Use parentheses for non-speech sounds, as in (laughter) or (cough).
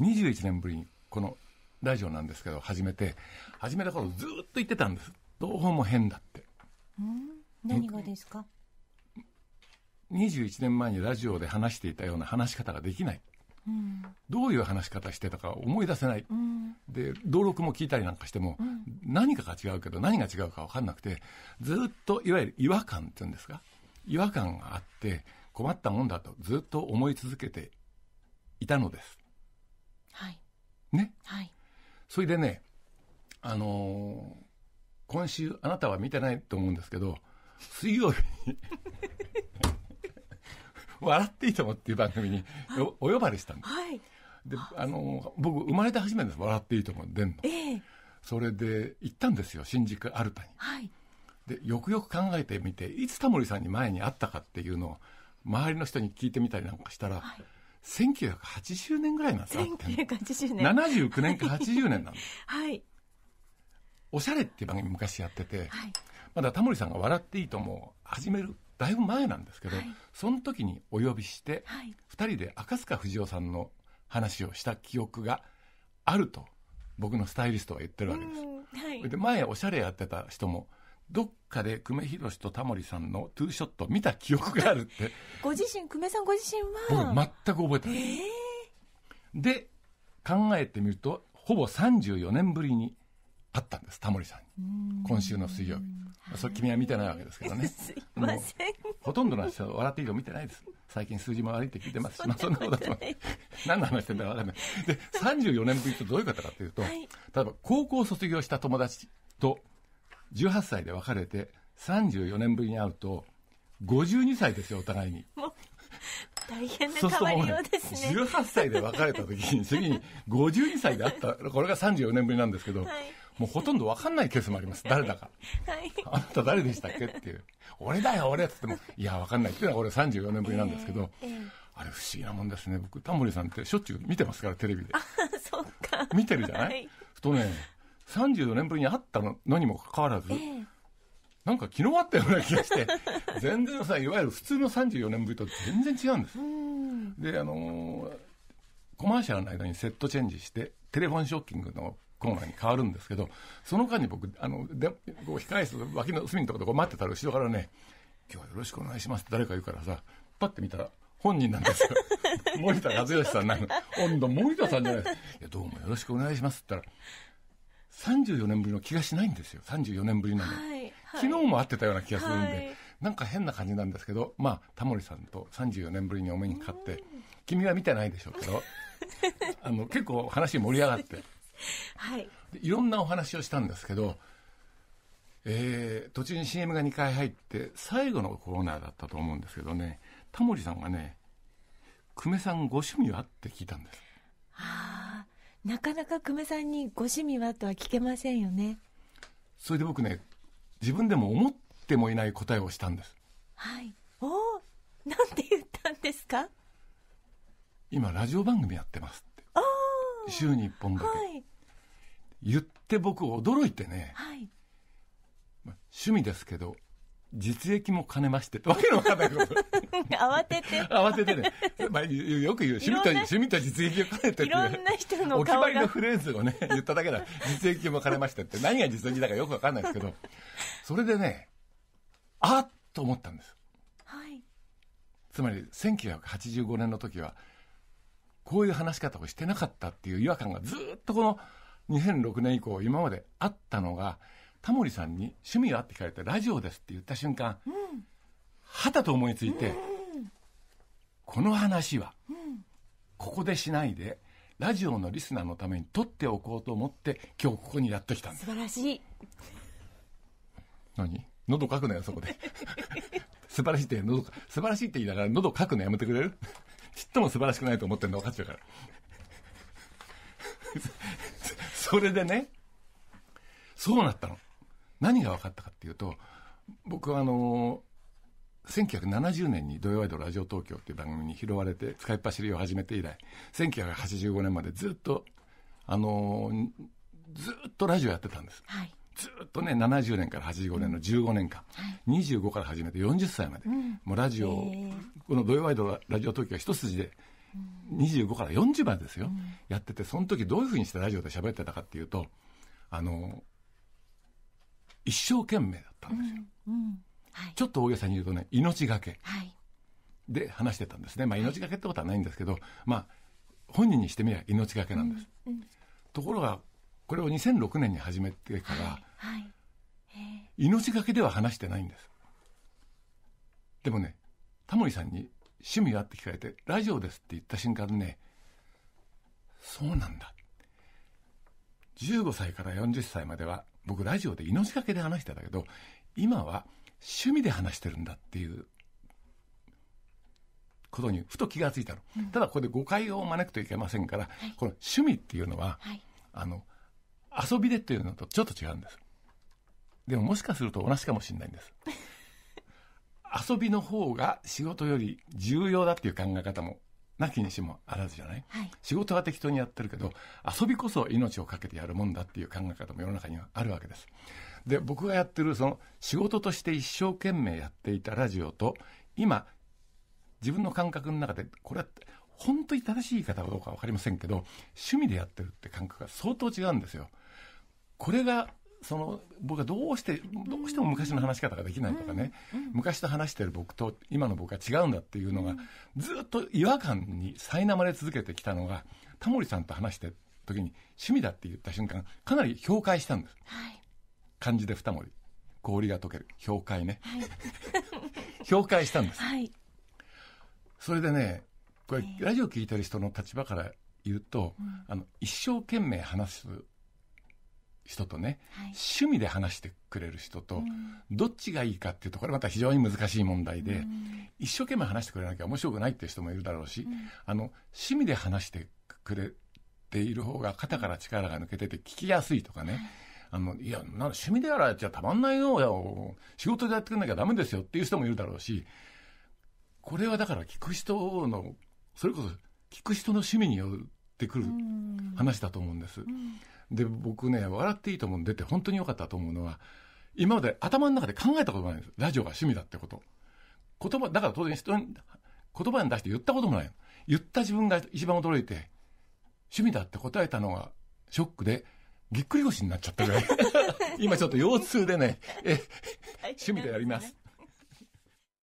21年ぶりにこのラジオなんですけど始めて始めた頃ずっと言ってたんですどうも変だって何がですか21年前にラジオで話していたような話し方ができない、うん、どういう話し方してたか思い出せない、うん、で登録も聞いたりなんかしても、うん、何かが違うけど何が違うか分かんなくてずっといわゆる違和感っていうんですか違和感があって困ったもんだとずっと思い続けていたのですね。はい。それでね、あのー、今週、あなたは見てないと思うんですけど、水曜日に (laughs) 笑っていいともっていう番組にお呼ばれしたんです。はい。で、あのー、僕、生まれて初めてです。笑っていいとも出んの。ええー、それで、行ったんですよ、新宿アルタに。はい。で、よくよく考えてみて、いつタモリさんに前に会ったかっていうのを、周りの人に聞いてみたりなんかしたら、はい1980年ぐらいなんですか ?1980 年。79年か80年なんです。はい。おしゃれっていう番組昔やってて、はい、まだタモリさんが笑っていいとも始める、だいぶ前なんですけど、はい、その時にお呼びして、はい、2人で赤塚不二夫さんの話をした記憶があると、僕のスタイリストは言ってるわけです。はい、で前おしゃれやってた人も、どっかで久米宏とタモリさんのツーショット見た記憶があるってご自身久米さんご自身は僕全く覚えてない、えー、で考えてみるとほぼ34年ぶりに会ったんですタモリさんに今週の水曜日、あ、それ君は見てないわけですけどね (laughs) すいませんほとんどの人は笑っていいの見てないです最近数字も悪いって聞いてますし、まあ、そんなことは (laughs) 何の話してんだかわかんないで34年ぶりってどういう方かというと、はい、例えば高校卒業した友達と18歳で別れて34年ぶりに会うと52歳ですよお互いに大変な変わりようですねね18歳で別れた時に (laughs) 次に52歳で会ったこれが34年ぶりなんですけど、はい、もうほとんど分かんないケースもあります誰だか、はい、あなた誰でしたっけっていう俺だよ俺っつってもいや分かんないっていうのは俺34年ぶりなんですけど、えーえー、あれ不思議なもんですね僕タモリさんってしょっちゅう見てますからテレビであそうか見てるじゃない、はい、とね34年ぶりに会ったのにもかかわらず、えー、なんか昨日あったような気がして、(laughs) 全然さ、いわゆる普通の34年ぶりと全然違うんです。で、あのー、コマーシャルの間にセットチェンジして、テレフォンショッキングのコーナーに変わるんですけど、その間に僕、あの、で、こう、控え室、脇の隅のところで待ってたら、後ろからね、今日はよろしくお願いしますって誰か言うからさ、パッて見たら、本人なんですよ。(laughs) 森田和義さんなの。温 (laughs) 度、森田さんじゃないです。いや、どうもよろしくお願いしますって言ったら、34年ぶりの気がしないんですよ34年ぶりなの、はい、昨日も会ってたような気がするんで、はい、なんか変な感じなんですけどまあタモリさんと34年ぶりにお目にかかって、君は見てないでしょうけど (laughs) あの結構話盛り上がってはいいろんなお話をしたんですけどえー、途中に CM が2回入って最後のコーナーだったと思うんですけどねタモリさんがね久米さんご趣味はって聞いたんです。はあなかなか久米さんにご趣味はとは聞けませんよねそれで僕ね自分でも思ってもいない答えをしたんですはいおおなんて言ったんですか今ラジオ番組やってますってああ週に1本だけ、はい、言って僕驚いてね、はい、まあ、趣味ですけど実益も兼ねましてわけのわかんないこと (laughs) 慌てて慌ててね、まあ、よく言う趣味と趣味と実益を兼ねていろんな人のお決まりのフレーズをね言っただけだ実益も兼ねましてって何が実益だかよくわかんないですけどそれでねあっと思ったんです、はい、つまり1985年の時はこういう話し方をしてなかったっていう違和感がずっとこの2006年以降今まであったのがタモリさんに「趣味は?」って聞かれて「ラジオです」って言った瞬間、うん、はたと思いついて、うん、この話は、うん、ここでしないでラジオのリスナーのために取っておこうと思って今日ここにやってきたんです素晴らしい何喉かくのよそこで (laughs) 素晴らしいって喉素晴らしいって言いながら喉かくのやめてくれるちっとも素晴らしくないと思ってるの分かっちゃうから (laughs) それでねそうなったの何が分かったかっていうと僕はあの1970年に「土曜ワイドラジオ東京」っていう番組に拾われて使いっ走りを始めて以来1985年までずっとあのずっとラジオやってたんです、はい、ずっとね70年から85年の15年間、うんはい、25から始めて40歳まで、うん、もうラジオ、この「土曜ワイドラジオ東京」一筋で25から40までですよ、うん、やっててその時どういうふうにしてラジオで喋ってたかっていうとあの一生懸命だったんですよ。うんうんはい、ちょっと大げさに言うとね、命がけ。で話してたんですね。まあ命がけってことはないんですけど、まあ本人にしてみれば命がけなんです。うんうん、ところが、これを2006年に始めてから、はいはい、命がけでは話してないんです。でもね、タモリさんに趣味はって聞かれて、ラジオですって言った瞬間ね、そうなんだ。15歳から40歳までは僕ラジオで命がけで話してたけど、今は趣味で話してるんだっていうことにふと気がついたの。うん、ただここで誤解を招くといけませんから、はい、この趣味っていうのは、はい、あの、遊びでっていうのとちょっと違うんです。でももしかすると同じかもしれないんです。(laughs) 遊びの方が仕事より重要だっていう考え方もなきにしもあらずじゃない、はい、仕事は適当にやってるけど遊びこそ命をかけてやるもんだっていう考え方も世の中にはあるわけですで僕がやってるその仕事として一生懸命やっていたラジオと今自分の感覚の中でこれは本当に正しい言い方かどうか分かりませんけど趣味でやってるって感覚が相当違うんですよこれがその僕はどうしてどうしても昔の話し方ができないとかね、うんうん、昔と話してる僕と今の僕は違うんだっていうのが、うん、ずっと違和感に苛まれ続けてきたのがタモリさんと話して時に趣味だって言った瞬間かなり評価したんです、はい、漢字で二森氷が溶ける氷解ね、はい、氷 (laughs) 解したんです、はい、それでねこれ、えー、ラジオ聞いてる人の立場から言うと、うん、あの一生懸命話す人とね、はい、趣味で話してくれる人と、うん、どっちがいいかっていうとこれまた非常に難しい問題で、うん、一生懸命話してくれなきゃ面白くないっていう人もいるだろうし、うん、あの趣味で話してくれている方が肩から力が抜けてて聞きやすいとかね、はい、あのいや趣味でやらじゃたまんないよ仕事でやってくんなきゃだめですよっていう人もいるだろうしこれはだから聞く人のそれこそ聞く人の趣味によるってくる話だと思うんです。で、僕ね、笑っていいと思うんで出て本当に良かったと思うのは、今まで頭の中で考えたことないんです。ラジオが趣味だってこと。言葉、だから当然人に、言葉に出して言ったこともない。言った自分が一番驚いて、趣味だって答えたのがショックで、ぎっくり腰になっちゃったぐらい。(laughs) 今ちょっと腰痛でね、え、趣味でやります。